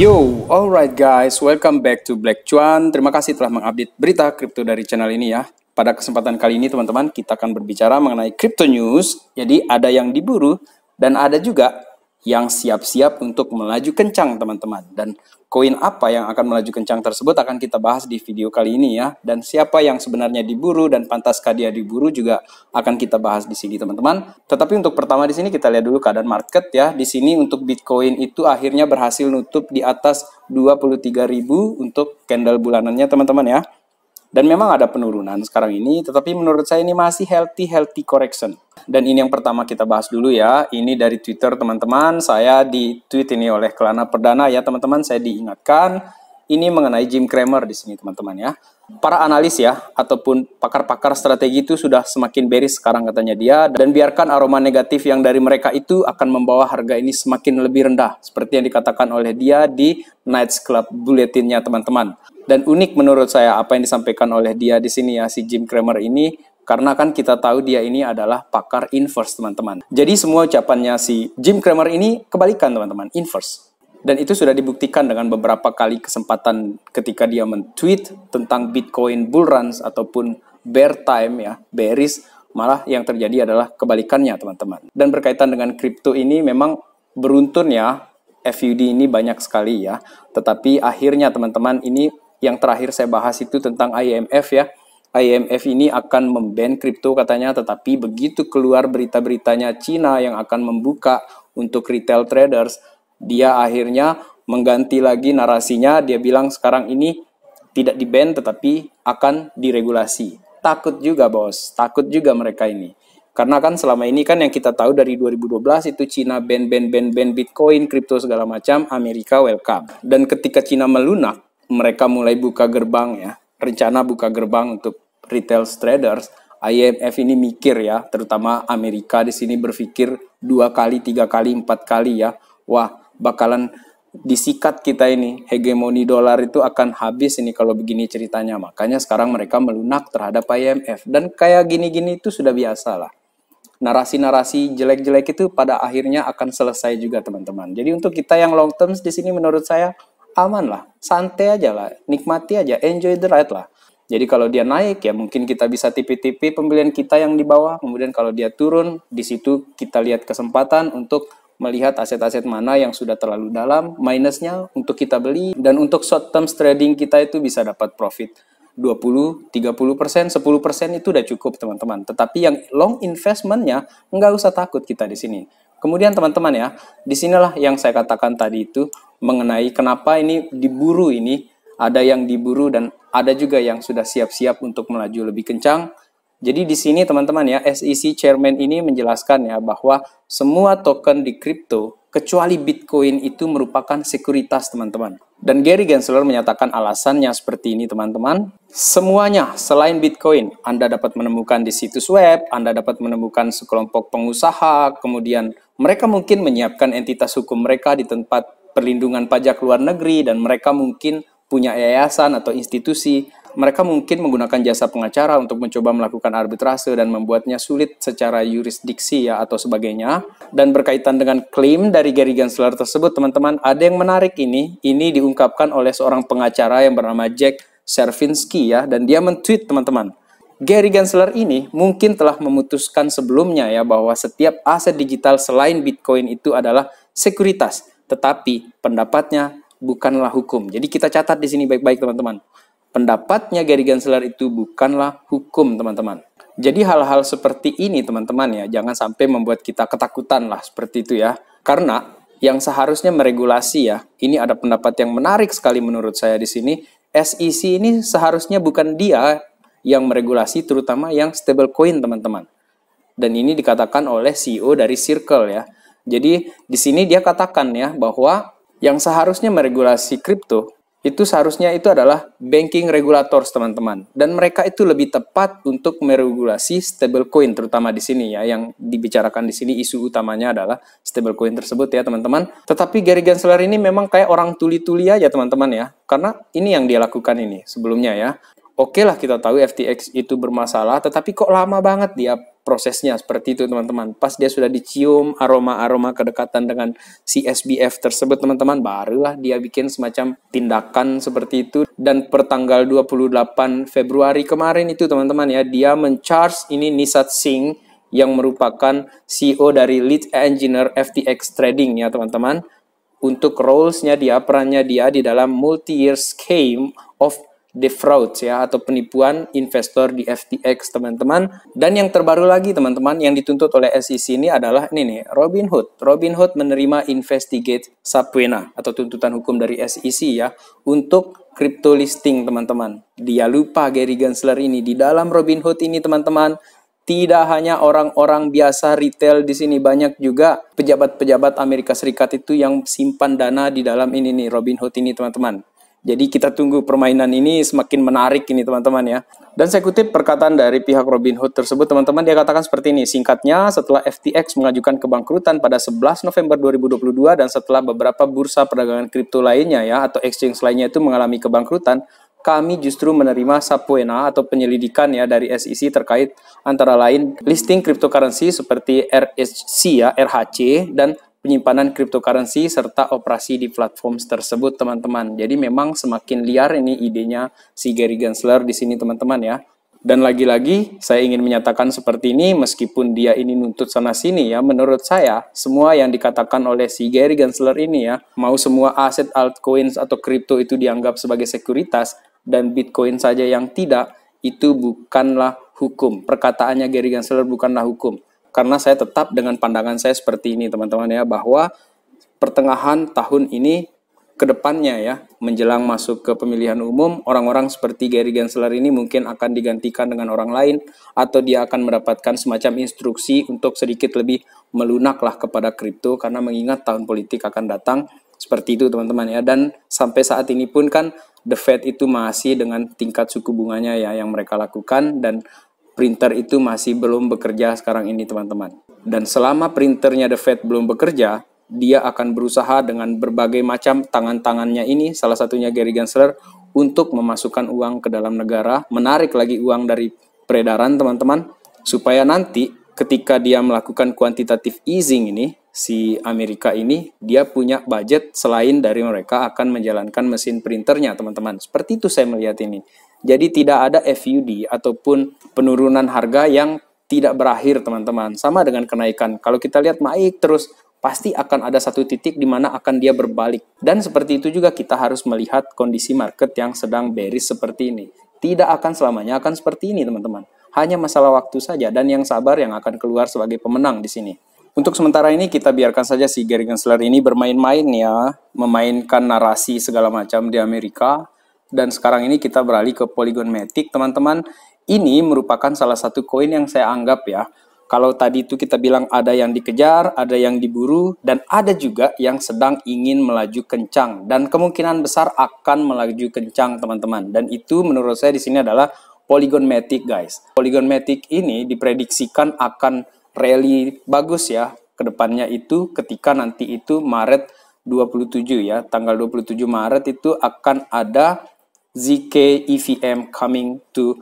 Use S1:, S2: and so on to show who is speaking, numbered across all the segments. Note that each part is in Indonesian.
S1: Yo, alright guys, welcome back to Black Chuan. Terima kasih telah mengupdate berita kripto dari channel ini ya. Pada kesempatan kali ini teman-teman, kita akan berbicara mengenai crypto news. Jadi ada yang diburu dan ada juga yang siap-siap untuk melaju kencang teman-teman dan koin apa yang akan melaju kencang tersebut akan kita bahas di video kali ini ya dan siapa yang sebenarnya diburu dan pantaskah dia diburu juga akan kita bahas di sini teman-teman tetapi untuk pertama di sini kita lihat dulu keadaan market ya di sini untuk Bitcoin itu akhirnya berhasil nutup di atas 23.000 untuk candle bulanannya teman-teman ya dan memang ada penurunan sekarang ini tetapi menurut saya ini masih healthy healthy correction dan ini yang pertama kita bahas dulu ya. Ini dari Twitter teman-teman. Saya di tweet ini oleh Kelana Perdana ya teman-teman. Saya diingatkan ini mengenai Jim Cramer di sini teman-teman ya. Para analis ya ataupun pakar-pakar strategi itu sudah semakin beris sekarang katanya dia dan biarkan aroma negatif yang dari mereka itu akan membawa harga ini semakin lebih rendah seperti yang dikatakan oleh dia di Nights Club bulletinnya teman-teman. Dan unik menurut saya apa yang disampaikan oleh dia di sini ya si Jim Cramer ini karena kan kita tahu dia ini adalah pakar inverse, teman-teman. Jadi semua ucapannya si Jim Cramer ini kebalikan, teman-teman, inverse. Dan itu sudah dibuktikan dengan beberapa kali kesempatan ketika dia men-tweet tentang Bitcoin bull runs ataupun bear time ya, bearish, malah yang terjadi adalah kebalikannya, teman-teman. Dan berkaitan dengan crypto ini memang beruntun ya, FUD ini banyak sekali ya. Tetapi akhirnya teman-teman ini yang terakhir saya bahas itu tentang IMF ya IMF ini akan memban kripto katanya, tetapi begitu keluar berita-beritanya Cina yang akan membuka untuk retail traders, dia akhirnya mengganti lagi narasinya, dia bilang sekarang ini tidak diban tetapi akan diregulasi. Takut juga bos, takut juga mereka ini. Karena kan selama ini kan yang kita tahu dari 2012 itu Cina ban ban ban ban Bitcoin, kripto segala macam, Amerika welcome. Dan ketika Cina melunak, mereka mulai buka gerbang ya rencana buka gerbang untuk retail traders, IMF ini mikir ya, terutama Amerika di sini berpikir dua kali, tiga kali, empat kali ya. Wah, bakalan disikat kita ini hegemoni dolar itu akan habis ini kalau begini ceritanya makanya sekarang mereka melunak terhadap IMF dan kayak gini-gini itu sudah biasa lah narasi-narasi jelek-jelek itu pada akhirnya akan selesai juga teman-teman jadi untuk kita yang long term di sini menurut saya aman lah, santai aja lah, nikmati aja, enjoy the ride lah. Jadi kalau dia naik ya mungkin kita bisa tipi-tipi pembelian kita yang di bawah, kemudian kalau dia turun di situ kita lihat kesempatan untuk melihat aset-aset mana yang sudah terlalu dalam, minusnya untuk kita beli dan untuk short term trading kita itu bisa dapat profit 20, 30 persen, 10 persen itu udah cukup teman-teman. Tetapi yang long investmentnya nggak usah takut kita di sini. Kemudian teman-teman ya, disinilah yang saya katakan tadi itu mengenai kenapa ini diburu ini, ada yang diburu dan ada juga yang sudah siap-siap untuk melaju lebih kencang. Jadi di sini teman-teman ya, SEC Chairman ini menjelaskan ya bahwa semua token di kripto kecuali Bitcoin itu merupakan sekuritas teman-teman. Dan Gary Gensler menyatakan alasannya seperti ini teman-teman. Semuanya selain Bitcoin, Anda dapat menemukan di situs web, Anda dapat menemukan sekelompok pengusaha, kemudian mereka mungkin menyiapkan entitas hukum mereka di tempat perlindungan pajak luar negeri dan mereka mungkin punya yayasan atau institusi. Mereka mungkin menggunakan jasa pengacara untuk mencoba melakukan arbitrase dan membuatnya sulit secara yurisdiksi ya atau sebagainya. Dan berkaitan dengan klaim dari Gary Gensler tersebut, teman-teman, ada yang menarik ini. Ini diungkapkan oleh seorang pengacara yang bernama Jack Servinsky ya, dan dia men teman-teman. Gary Gensler ini mungkin telah memutuskan sebelumnya ya bahwa setiap aset digital selain Bitcoin itu adalah sekuritas, tetapi pendapatnya bukanlah hukum. Jadi kita catat di sini baik-baik teman-teman. Pendapatnya Gary Gensler itu bukanlah hukum, teman-teman. Jadi hal-hal seperti ini teman-teman ya, jangan sampai membuat kita ketakutan lah seperti itu ya. Karena yang seharusnya meregulasi ya, ini ada pendapat yang menarik sekali menurut saya di sini, SEC ini seharusnya bukan dia yang meregulasi terutama yang stablecoin teman-teman. Dan ini dikatakan oleh CEO dari Circle ya. Jadi di sini dia katakan ya bahwa yang seharusnya meregulasi kripto itu seharusnya itu adalah banking regulators teman-teman dan mereka itu lebih tepat untuk meregulasi stablecoin terutama di sini ya yang dibicarakan di sini isu utamanya adalah stablecoin tersebut ya teman-teman tetapi Gary Gensler ini memang kayak orang tuli-tuli aja teman-teman ya karena ini yang dia lakukan ini sebelumnya ya Oke okay lah kita tahu FTX itu bermasalah, tetapi kok lama banget dia prosesnya seperti itu teman-teman. Pas dia sudah dicium aroma-aroma kedekatan dengan si tersebut teman-teman, barulah dia bikin semacam tindakan seperti itu. Dan pertanggal 28 Februari kemarin itu teman-teman ya, dia mencharge ini Nisat Singh yang merupakan CEO dari Lead Engineer FTX Trading ya teman-teman. Untuk rolesnya nya dia, perannya dia di dalam multi-year scheme of defraud ya atau penipuan investor di FTX teman-teman dan yang terbaru lagi teman-teman yang dituntut oleh SEC ini adalah ini nih Robin Hood Robin Hood menerima investigate subpoena atau tuntutan hukum dari SEC ya untuk crypto listing teman-teman dia lupa Gary Gensler ini di dalam Robin Hood ini teman-teman tidak hanya orang-orang biasa retail di sini banyak juga pejabat-pejabat Amerika Serikat itu yang simpan dana di dalam ini nih Robin Hood ini teman-teman. Jadi kita tunggu permainan ini semakin menarik ini teman-teman ya. Dan saya kutip perkataan dari pihak Robin Hood tersebut teman-teman dia katakan seperti ini. Singkatnya setelah FTX mengajukan kebangkrutan pada 11 November 2022 dan setelah beberapa bursa perdagangan kripto lainnya ya atau exchange lainnya itu mengalami kebangkrutan, kami justru menerima sapuena atau penyelidikan ya dari SEC terkait antara lain listing cryptocurrency seperti RHC ya RHC dan penyimpanan cryptocurrency serta operasi di platform tersebut teman-teman. Jadi memang semakin liar ini idenya si Gary Gensler di sini teman-teman ya. Dan lagi-lagi saya ingin menyatakan seperti ini meskipun dia ini nuntut sana sini ya menurut saya semua yang dikatakan oleh si Gary Gensler ini ya mau semua aset altcoins atau kripto itu dianggap sebagai sekuritas dan Bitcoin saja yang tidak itu bukanlah hukum. Perkataannya Gary Gensler bukanlah hukum karena saya tetap dengan pandangan saya seperti ini teman-teman ya bahwa pertengahan tahun ini ke depannya ya menjelang masuk ke pemilihan umum orang-orang seperti Gary Gensler ini mungkin akan digantikan dengan orang lain atau dia akan mendapatkan semacam instruksi untuk sedikit lebih melunaklah kepada kripto karena mengingat tahun politik akan datang seperti itu teman-teman ya dan sampai saat ini pun kan the Fed itu masih dengan tingkat suku bunganya ya yang mereka lakukan dan printer itu masih belum bekerja sekarang ini teman-teman. Dan selama printernya The Fed belum bekerja, dia akan berusaha dengan berbagai macam tangan-tangannya ini, salah satunya Gary Gensler, untuk memasukkan uang ke dalam negara, menarik lagi uang dari peredaran teman-teman, supaya nanti ketika dia melakukan quantitative easing ini, si Amerika ini, dia punya budget selain dari mereka akan menjalankan mesin printernya teman-teman. Seperti itu saya melihat ini. Jadi tidak ada FUD ataupun penurunan harga yang tidak berakhir teman-teman. Sama dengan kenaikan. Kalau kita lihat naik terus pasti akan ada satu titik di mana akan dia berbalik. Dan seperti itu juga kita harus melihat kondisi market yang sedang bearish seperti ini. Tidak akan selamanya akan seperti ini teman-teman. Hanya masalah waktu saja dan yang sabar yang akan keluar sebagai pemenang di sini. Untuk sementara ini kita biarkan saja si Gary Gensler ini bermain-main ya, memainkan narasi segala macam di Amerika dan sekarang ini kita beralih ke Polygon Matic. Teman-teman, ini merupakan salah satu koin yang saya anggap ya. Kalau tadi itu kita bilang ada yang dikejar, ada yang diburu, dan ada juga yang sedang ingin melaju kencang. Dan kemungkinan besar akan melaju kencang, teman-teman. Dan itu menurut saya di sini adalah Polygon Matic, guys. Polygon Matic ini diprediksikan akan rally bagus ya kedepannya itu ketika nanti itu Maret 27 ya tanggal 27 Maret itu akan ada ZK EVM coming to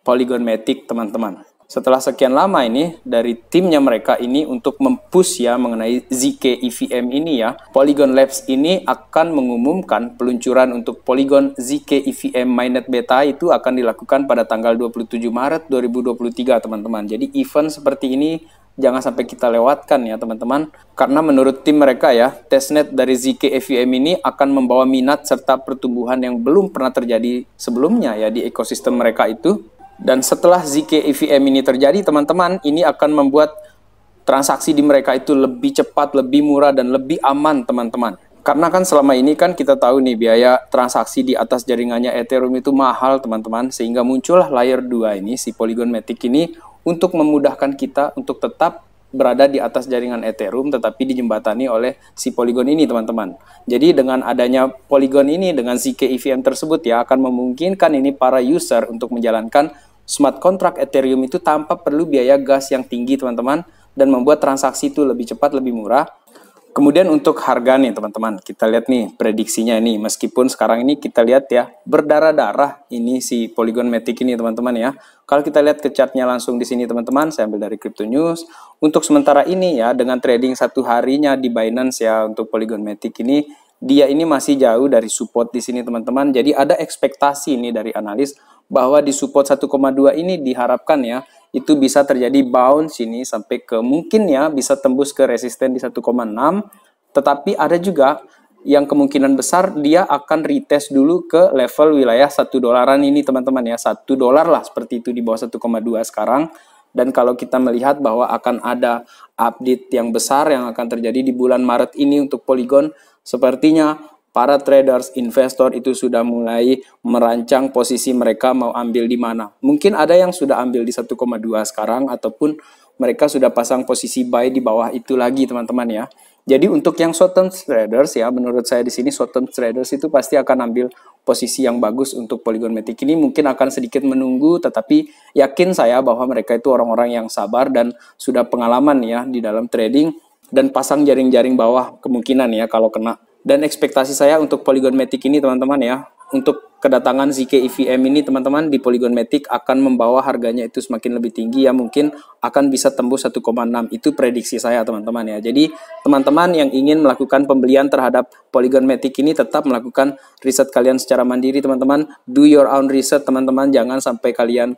S1: Polygon Matic teman-teman. Setelah sekian lama ini dari timnya mereka ini untuk mempush ya mengenai ZK EVM ini ya, Polygon Labs ini akan mengumumkan peluncuran untuk Polygon ZK EVM Mainnet Beta itu akan dilakukan pada tanggal 27 Maret 2023 teman-teman. Jadi event seperti ini jangan sampai kita lewatkan ya teman-teman. Karena menurut tim mereka ya, testnet dari ZK EVM ini akan membawa minat serta pertumbuhan yang belum pernah terjadi sebelumnya ya di ekosistem mereka itu. Dan setelah ZK EVM ini terjadi, teman-teman, ini akan membuat transaksi di mereka itu lebih cepat, lebih murah, dan lebih aman, teman-teman. Karena kan selama ini kan kita tahu nih biaya transaksi di atas jaringannya Ethereum itu mahal, teman-teman. Sehingga muncullah layer 2 ini, si Polygon Matic ini untuk memudahkan kita untuk tetap berada di atas jaringan Ethereum tetapi dijembatani oleh si Polygon ini teman-teman. Jadi dengan adanya Polygon ini dengan zkEVM tersebut ya akan memungkinkan ini para user untuk menjalankan smart contract Ethereum itu tanpa perlu biaya gas yang tinggi teman-teman dan membuat transaksi itu lebih cepat, lebih murah Kemudian untuk harga nih teman-teman, kita lihat nih prediksinya ini meskipun sekarang ini kita lihat ya berdarah-darah ini si Polygon Matic ini teman-teman ya. Kalau kita lihat ke chartnya langsung di sini teman-teman, saya ambil dari Crypto News. Untuk sementara ini ya dengan trading satu harinya di Binance ya untuk Polygon Matic ini dia ini masih jauh dari support di sini teman-teman. Jadi ada ekspektasi ini dari analis bahwa di support 1,2 ini diharapkan ya itu bisa terjadi bounce ini sampai ke mungkin ya bisa tembus ke resisten di 1,6 tetapi ada juga yang kemungkinan besar dia akan retest dulu ke level wilayah 1 dolaran ini teman-teman ya 1 dolar lah seperti itu di bawah 1,2 sekarang dan kalau kita melihat bahwa akan ada update yang besar yang akan terjadi di bulan Maret ini untuk Polygon sepertinya para traders, investor itu sudah mulai merancang posisi mereka mau ambil di mana. Mungkin ada yang sudah ambil di 1,2 sekarang ataupun mereka sudah pasang posisi buy di bawah itu lagi teman-teman ya. Jadi untuk yang short term traders ya, menurut saya di sini short term traders itu pasti akan ambil posisi yang bagus untuk Polygon Matic ini mungkin akan sedikit menunggu, tetapi yakin saya bahwa mereka itu orang-orang yang sabar dan sudah pengalaman ya di dalam trading dan pasang jaring-jaring bawah kemungkinan ya kalau kena dan ekspektasi saya untuk Polygon Matic ini teman-teman ya, untuk kedatangan ZK EVM ini teman-teman di Polygon Matic akan membawa harganya itu semakin lebih tinggi ya mungkin akan bisa tembus 1,6 itu prediksi saya teman-teman ya. Jadi teman-teman yang ingin melakukan pembelian terhadap Polygon Matic ini tetap melakukan riset kalian secara mandiri teman-teman. Do your own research teman-teman jangan sampai kalian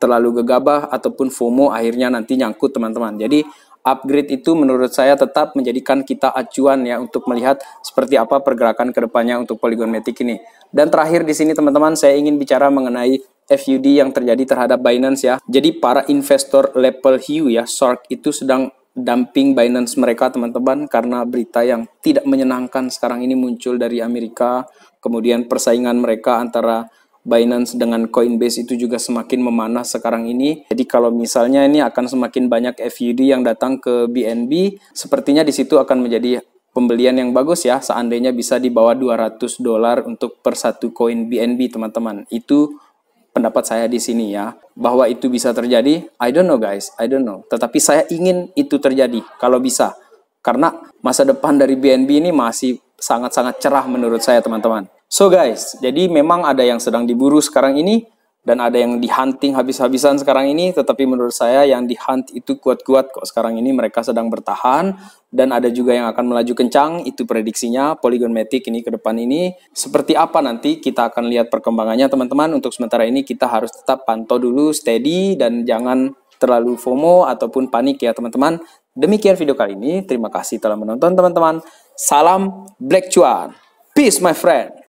S1: terlalu gegabah ataupun FOMO akhirnya nanti nyangkut teman-teman. Jadi upgrade itu menurut saya tetap menjadikan kita acuan ya untuk melihat seperti apa pergerakan kedepannya untuk Polygon metik ini. Dan terakhir di sini teman-teman saya ingin bicara mengenai FUD yang terjadi terhadap Binance ya. Jadi para investor level hiu ya, Shark itu sedang dumping Binance mereka teman-teman karena berita yang tidak menyenangkan sekarang ini muncul dari Amerika. Kemudian persaingan mereka antara Binance dengan Coinbase itu juga semakin memanas sekarang ini. Jadi kalau misalnya ini akan semakin banyak FUD yang datang ke BNB, sepertinya di situ akan menjadi pembelian yang bagus ya seandainya bisa di bawah 200 dolar untuk per satu koin BNB teman-teman. Itu pendapat saya di sini ya. Bahwa itu bisa terjadi, I don't know guys, I don't know. Tetapi saya ingin itu terjadi kalau bisa. Karena masa depan dari BNB ini masih sangat-sangat cerah menurut saya teman-teman. So guys, jadi memang ada yang sedang diburu sekarang ini dan ada yang dihunting habis-habisan sekarang ini, tetapi menurut saya yang dihunt itu kuat-kuat kok sekarang ini mereka sedang bertahan dan ada juga yang akan melaju kencang, itu prediksinya Polygon Matic ini ke depan ini. Seperti apa nanti kita akan lihat perkembangannya teman-teman. Untuk sementara ini kita harus tetap pantau dulu steady dan jangan terlalu FOMO ataupun panik ya teman-teman. Demikian video kali ini. Terima kasih telah menonton teman-teman. Salam Black Cuan. Peace my friend.